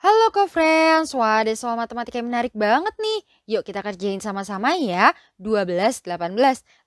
Halo Ko friends, wah ada soal matematika yang menarik banget nih. Yuk kita kerjain sama-sama ya. 12, 18,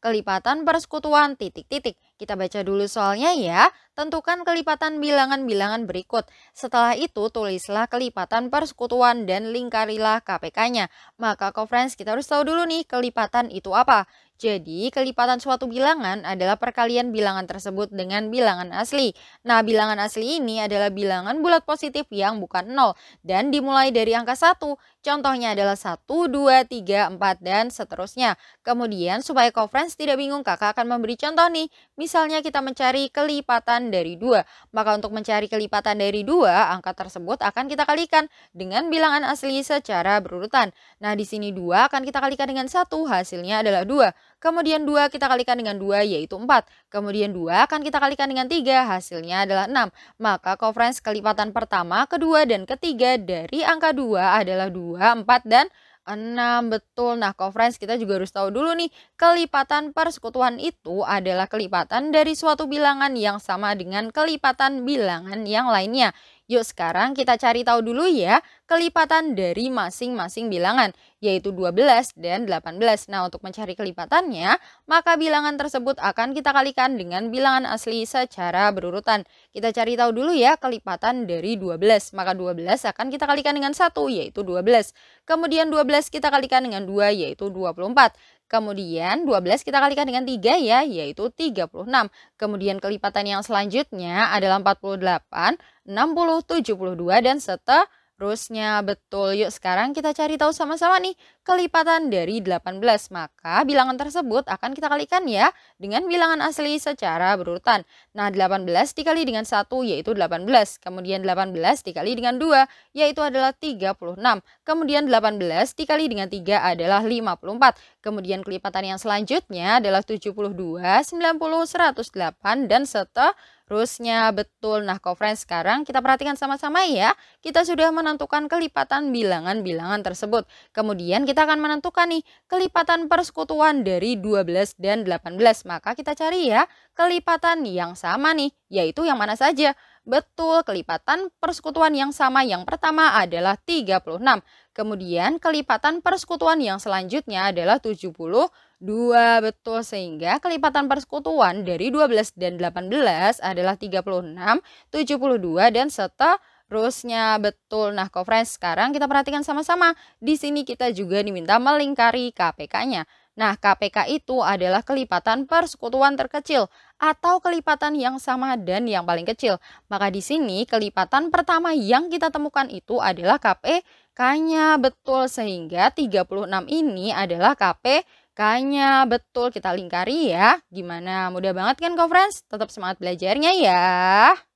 kelipatan persekutuan, titik-titik. Kita baca dulu soalnya ya. Tentukan kelipatan bilangan-bilangan berikut. Setelah itu tulislah kelipatan persekutuan dan lingkarilah KPK-nya. Maka Ko friends kita harus tahu dulu nih kelipatan itu apa. Jadi, kelipatan suatu bilangan adalah perkalian bilangan tersebut dengan bilangan asli. Nah, bilangan asli ini adalah bilangan bulat positif yang bukan nol dan dimulai dari angka 1. Contohnya adalah 1, 2, 3, 4, dan seterusnya. Kemudian, supaya conference tidak bingung, kakak akan memberi contoh nih. Misalnya kita mencari kelipatan dari 2. Maka untuk mencari kelipatan dari 2, angka tersebut akan kita kalikan dengan bilangan asli secara berurutan. Nah, di sini 2 akan kita kalikan dengan 1, hasilnya adalah 2. Kemudian 2 kita kalikan dengan 2 yaitu 4. Kemudian 2 akan kita kalikan dengan 3, hasilnya adalah 6. Maka kofrens kelipatan pertama, kedua, dan ketiga dari angka 2 adalah 2, 4, dan 6 betul. Nah, kofrens kita juga harus tahu dulu nih, kelipatan persekutuan itu adalah kelipatan dari suatu bilangan yang sama dengan kelipatan bilangan yang lainnya. Yuk sekarang kita cari tahu dulu ya kelipatan dari masing-masing bilangan yaitu 12 dan 18. Nah untuk mencari kelipatannya maka bilangan tersebut akan kita kalikan dengan bilangan asli secara berurutan. Kita cari tahu dulu ya kelipatan dari 12. Maka 12 akan kita kalikan dengan 1 yaitu 12. Kemudian 12 kita kalikan dengan 2 yaitu 24. Kemudian 12 kita kalikan dengan 3 ya, yaitu 36. Kemudian kelipatan yang selanjutnya adalah 48, 60, 72, dan seterusnya Terusnya betul. Yuk sekarang kita cari tahu sama-sama nih kelipatan dari 18. Maka bilangan tersebut akan kita kalikan ya dengan bilangan asli secara berurutan. Nah 18 dikali dengan 1 yaitu 18. Kemudian 18 dikali dengan 2 yaitu adalah 36. Kemudian 18 dikali dengan 3 adalah 54. Kemudian kelipatan yang selanjutnya adalah 72, 90, 108 dan seterusnya Rusnya betul. Nah, kofren sekarang kita perhatikan sama-sama ya. Kita sudah menentukan kelipatan bilangan-bilangan tersebut. Kemudian kita akan menentukan nih kelipatan persekutuan dari 12 dan 18. Maka kita cari ya kelipatan yang sama nih, yaitu yang mana saja. Betul, kelipatan persekutuan yang sama yang pertama adalah 36. Kemudian kelipatan persekutuan yang selanjutnya adalah 70 2 betul sehingga kelipatan persekutuan dari 12 dan 18 adalah 36, 72 dan seterusnya betul. Nah, conference sekarang kita perhatikan sama-sama. Di sini kita juga diminta melingkari KPK-nya. Nah, KPK itu adalah kelipatan persekutuan terkecil atau kelipatan yang sama dan yang paling kecil. Maka di sini kelipatan pertama yang kita temukan itu adalah KPK-nya betul sehingga 36 ini adalah KPK kayaknya Betul, kita lingkari ya. Gimana? Mudah banget kan, kau friends Tetap semangat belajarnya ya.